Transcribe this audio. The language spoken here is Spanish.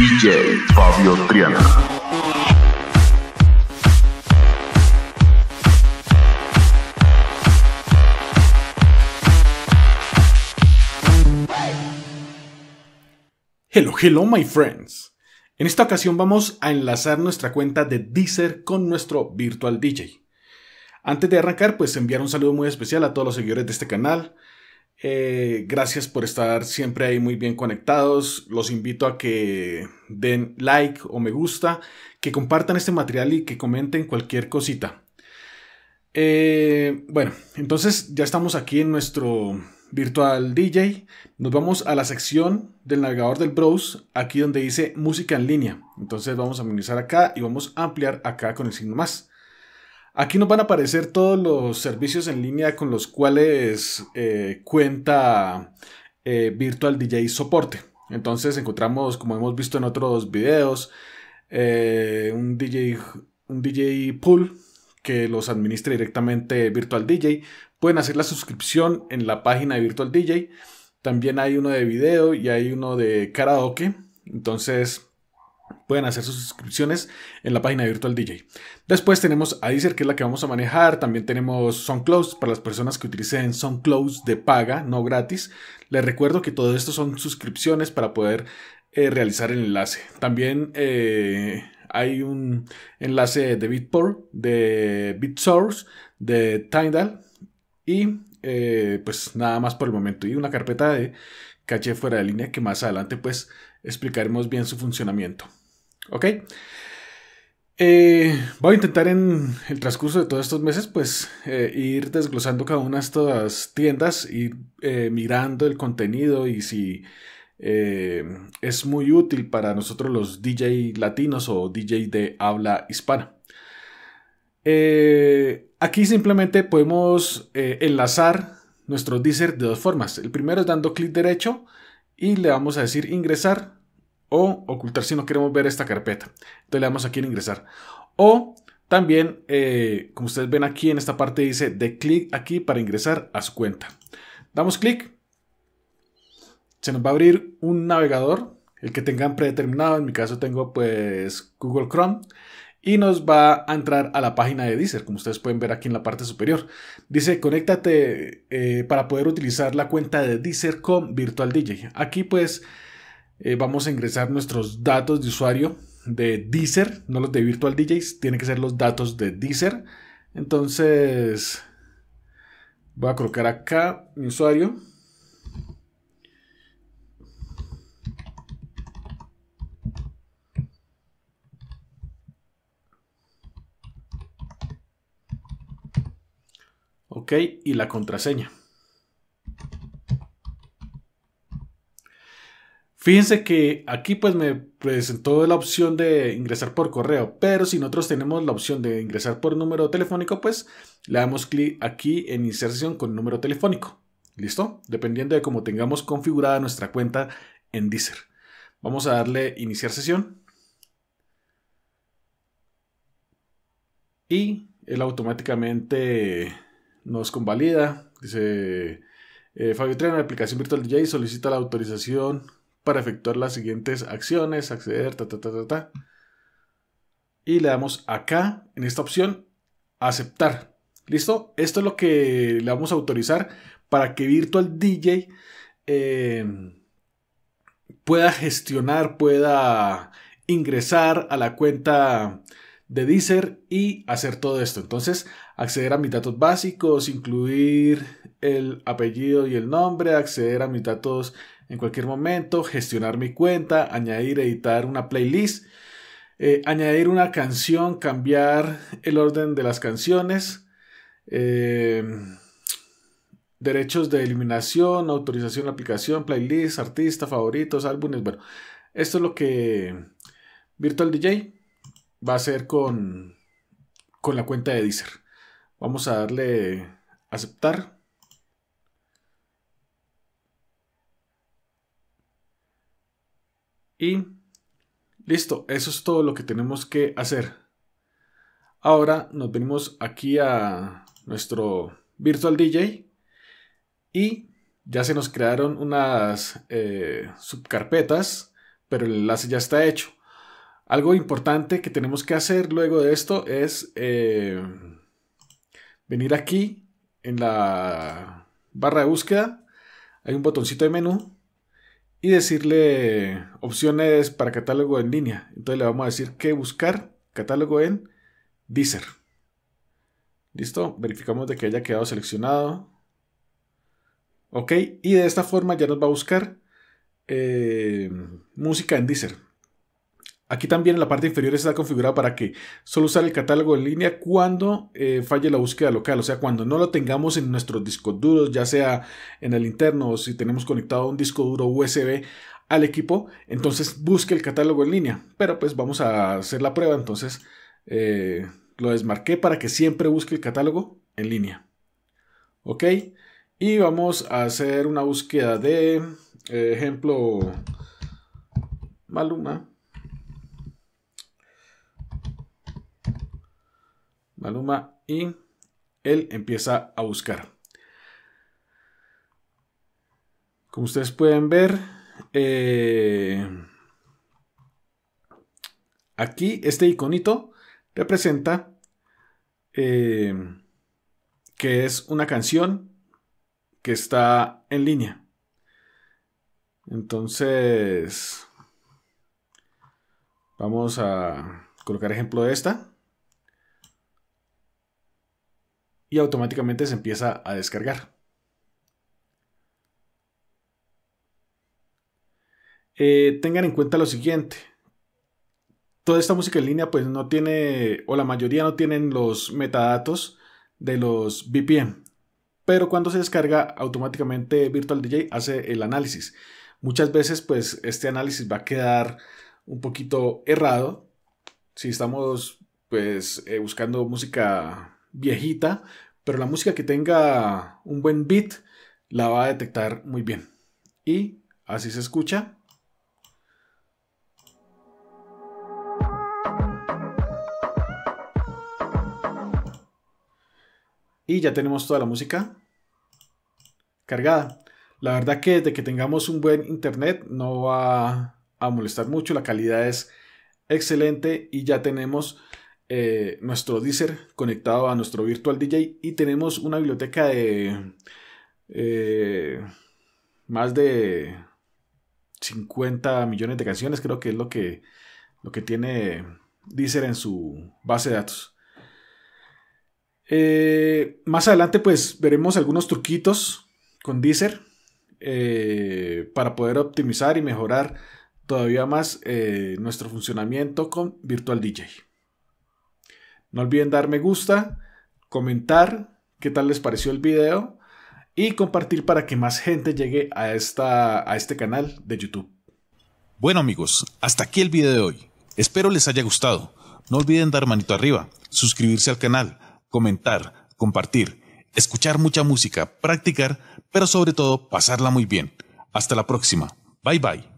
DJ Fabio Triana. Hello, hello my friends. En esta ocasión vamos a enlazar nuestra cuenta de Deezer con nuestro Virtual DJ. Antes de arrancar, pues enviar un saludo muy especial a todos los seguidores de este canal, eh, gracias por estar siempre ahí muy bien conectados. Los invito a que den like o me gusta, que compartan este material y que comenten cualquier cosita. Eh, bueno, entonces ya estamos aquí en nuestro virtual DJ. Nos vamos a la sección del navegador del browse, aquí donde dice música en línea. Entonces vamos a minimizar acá y vamos a ampliar acá con el signo más. Aquí nos van a aparecer todos los servicios en línea con los cuales eh, cuenta eh, Virtual DJ Soporte. Entonces encontramos, como hemos visto en otros videos, eh, un, DJ, un DJ pool que los administra directamente Virtual DJ. Pueden hacer la suscripción en la página de Virtual DJ. También hay uno de video y hay uno de karaoke. Entonces pueden hacer sus suscripciones en la página Virtual DJ. Después tenemos a que es la que vamos a manejar. También tenemos SoundCloud para las personas que utilicen SoundCloud de paga, no gratis. Les recuerdo que todo esto son suscripciones para poder eh, realizar el enlace. También eh, hay un enlace de Bitport, de BitSource, de Tidal y eh, pues nada más por el momento. Y una carpeta de caché fuera de línea que más adelante pues explicaremos bien su funcionamiento. ¿Ok? Eh, voy a intentar en el transcurso de todos estos meses, pues, eh, ir desglosando cada una de estas tiendas, ir eh, mirando el contenido y si es muy útil para nosotros los DJ latinos o DJ de habla hispana. aquí simplemente podemos enlazar nuestro Deezer de dos formas. El primero es dando clic derecho y le vamos a decir ingresar o ocultar si no queremos ver esta carpeta. Entonces le damos aquí en ingresar. O también, eh, como ustedes ven aquí en esta parte dice de clic aquí para ingresar a su cuenta. Damos clic. Se nos va a abrir un navegador, el que tengan predeterminado. En mi caso tengo pues Google Chrome. Y nos va a entrar a la página de Deezer, como ustedes pueden ver aquí en la parte superior. Dice, conéctate eh, para poder utilizar la cuenta de Deezer con Virtual DJ. Aquí pues eh, vamos a ingresar nuestros datos de usuario de Deezer, no los de Virtual DJs, tiene que ser los datos de Deezer. Entonces, voy a colocar acá mi usuario. Ok, y la contraseña. Fíjense que aquí pues me presentó la opción de ingresar por correo, pero si nosotros tenemos la opción de ingresar por número telefónico, pues le damos clic aquí en inserción con número telefónico. ¿Listo? Dependiendo de cómo tengamos configurada nuestra cuenta en Deezer. Vamos a darle iniciar sesión. Y él automáticamente nos convalida. Dice, eh, Fabio la aplicación virtual DJ solicita la autorización para efectuar las siguientes acciones, acceder, ta, ta, ta, ta, Y le damos acá, en esta opción, aceptar. ¿Listo? Esto es lo que le vamos a autorizar para que Virtual DJ eh, pueda gestionar, pueda ingresar a la cuenta de Deezer y hacer todo esto. Entonces, acceder a mis datos básicos, incluir el apellido y el nombre, acceder a mis datos en cualquier momento, gestionar mi cuenta, añadir, editar una playlist, eh, añadir una canción, cambiar el orden de las canciones, em, derechos de eliminación, autorización aplicación, playlist, artista, favoritos, álbumes. Bueno, esto es lo que Virtual DJ va a hacer con, con la cuenta de Deezer. Vamos a darle aceptar. Y listo, eso es todo lo que tenemos que hacer. Ahora nos venimos aquí a nuestro Virtual DJ y ya se nos crearon unas eh, subcarpetas, pero el enlace ya está hecho. Algo importante que tenemos que hacer luego de esto es eh, venir aquí en la barra de búsqueda. Hay un botoncito de menú y decirle opciones para catálogo en línea. Entonces le vamos a decir que buscar catálogo en Deezer. Listo, verificamos de que haya quedado seleccionado. Ok, y de esta forma ya nos va a buscar eh, música en Deezer. Aquí también en la parte inferior está configurado para que solo usar el catálogo en línea cuando eh, falle la búsqueda local, o sea, cuando no lo tengamos en nuestros discos duros, ya sea en el interno o si tenemos conectado un disco duro USB al equipo, entonces busque el catálogo en línea. Pero pues vamos a hacer la prueba, entonces eh, lo desmarqué para que siempre busque el catálogo en línea. Ok, y vamos a hacer una búsqueda de eh, ejemplo Maluma. Maluma y él empieza a buscar. Como ustedes pueden ver, eh, aquí este iconito representa eh, que es una canción que está en línea. Entonces, vamos a colocar ejemplo de esta. y automáticamente se empieza a descargar. Eh, tengan en cuenta lo siguiente. Toda esta música en línea pues no tiene, o la mayoría no tienen los metadatos de los BPM. Pero cuando se descarga automáticamente Virtual DJ hace el análisis. Muchas veces pues este análisis va a quedar un poquito errado. Si estamos pues eh, buscando música viejita, pero la música que tenga un buen beat la va a detectar muy bien. Y así se escucha. Y ya tenemos toda la música cargada. La verdad que desde que tengamos un buen internet no va a molestar mucho. La calidad es excelente y ya tenemos eh, nuestro Deezer conectado a nuestro Virtual DJ y tenemos una biblioteca de eh, más de 50 millones de canciones, creo que es lo que, lo que tiene Deezer en su base de datos. Eh, más adelante pues veremos algunos truquitos con Deezer para poder optimizar y mejorar todavía más nuestro funcionamiento con Virtual DJ. No olviden dar me gusta, comentar qué tal les pareció el video y compartir para que más gente llegue a, esta, a este canal de YouTube. Bueno amigos, hasta aquí el video de hoy. Espero les haya gustado. No olviden dar manito arriba, suscribirse al canal, comentar, compartir, escuchar mucha música, practicar, pero sobre todo pasarla muy bien. Hasta la próxima. Bye bye.